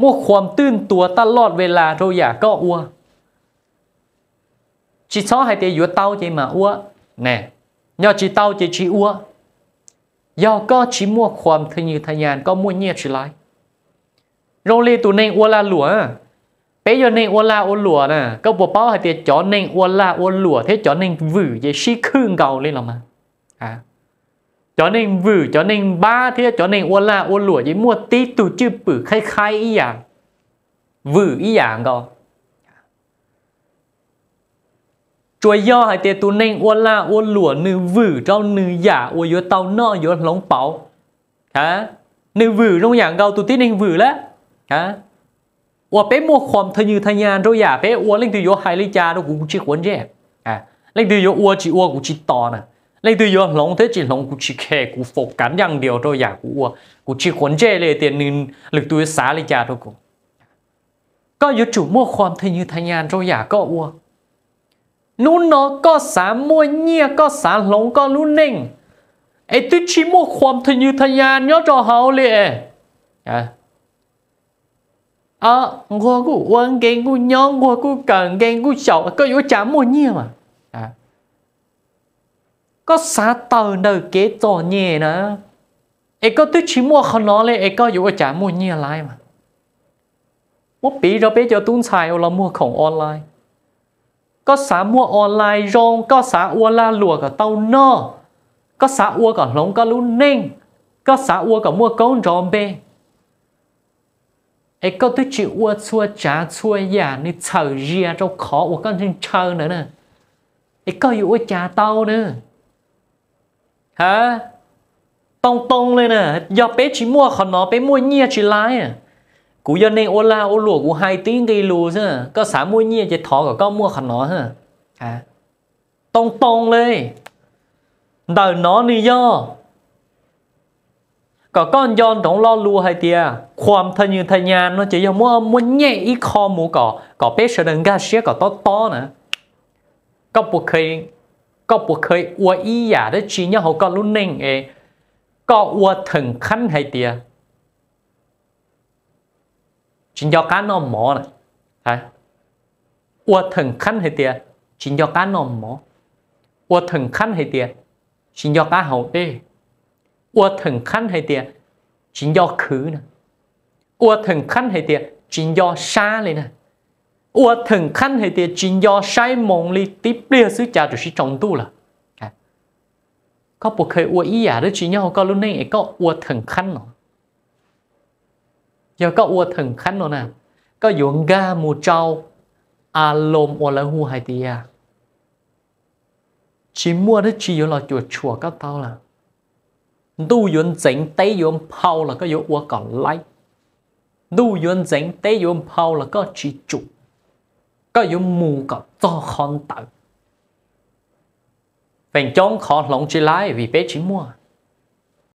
มั่วความตื่นตัวตลอดเวลาเราอยากก็อ้วชีซ้อให้เตยอยู่เต้าใจมาอ้วนแน่ย่อชีเต้าใจชีอ้วยอดก็ชีมั่วความทะยือทะยานก็มั่วเงียบชีไรเราเลยตัวในอ้วลาหลัวเปยในอ้วลาอ้วหลัวน่ะก็บอกเป้าให้เตยจอในอ้วลาอ้วหลัวเทจอในวือจะชีครึ่งเก่าเลยหรอมาอ่ะ cho nên vử cho nên ba thế cho nên ô la ô lụa chỉ mua tí tu chư bử khai khai ý dạng à. vử ý dạng đó chuối do hay tiệt tu nên ô la ô lụa nữ vử trong nữ giả ô yếu tàu nọ yếu lóng bảo hả nữ vử trong dạng đó tu tí nên vử lá hả ô bé mua khom thay như thay nhà rồi giả à? bé ô lên từ yếu hai lấy cha đâu cũng chỉ quấn rẻ à lên từ yếu ô chỉ ô cũng chỉ to nè 你对有龙得只龙古去看古佛感样掉着呀古啊，古去混这类点你你对啥哩家都古，ก็有主莫ความทะยอทะยาน着呀ก็啊，นู้นเนาะก็สามมวยเงียก็สารหลงก็รู้เน่งไอ้ที่ชิมัวความทะยอทะยานย่อจอเฮาเลยอ่ะ à, ngô của quân ghen của nhóm của của cần ghen của sầu có yếu chả mua nhiều mà à có xa tờ nờ kế tổ nhẹ nữa ấy có tôi chỉ mua khó nó lên ấy có dù chả mua nhẹ lại mà mua bí rồi bây giờ tuôn xài là mua khổng online có xa mua online rồi có xa ua la lùa cả tàu nơ có xa ua cả lông cả lũ ninh có xa ua cả mua con rồi bê ấy có tôi chỉ ua chua chả chua giả dạ, nên chờ ria trong khó ua con nên chờ nữa nè ấy có dù ua chả tàu nữa hả tông tông lên à do bé chỉ mua khó nó bé mua nhia chỉ lái à cú dân này ô la ô lụa cú hai tiếng gây lù chứ có xả mua nhia chỉ thọ của con mua khó nó hả à tông lên đời nó đi do có con yon đóng lo lù hay tia ความทะยืนทะยานเนาะจะยังมั่วมั่วแย่อีคอหมูก่อก่อเป็ดเสด็จกาเสียก่อต้อต้อนะก็ปุ๊กเคยก็ปวเคยอวอีอย่าได้จีเนี่ยเขาก็รุ่นเน่งเอก็อวถึงขั้นให้เตียจินยอการนอมหมอนะฮะอวถึงขั้นให้เตียจินยอการนอมหมออวถึงขั้นให้เตียจินยอการเขาเออวถึงขั้นให้เตียจินยอคือนะอวถึงขั้นให้เตียจินยอช้าเลยนะ我腾看黑的金腰晒梦里的不要是家就是中度了。có à. bộ khởi ua ý à đó chỉ nhau có lúc này có ua thần khăn giờ có ua thần khăn nó có dụng ga mù trâu à lồm ua là hu hai tia chỉ mua đó chỉ là chùa chùa các tao là đu dụng chỉnh tay dụng phao là có dụng còn lấy đu dụng chỉnh tay dụng phao là có chỉ chụp có yếu mù có cho con tạo. Vành chống khó lòng chỉ vì bé chỉ mua.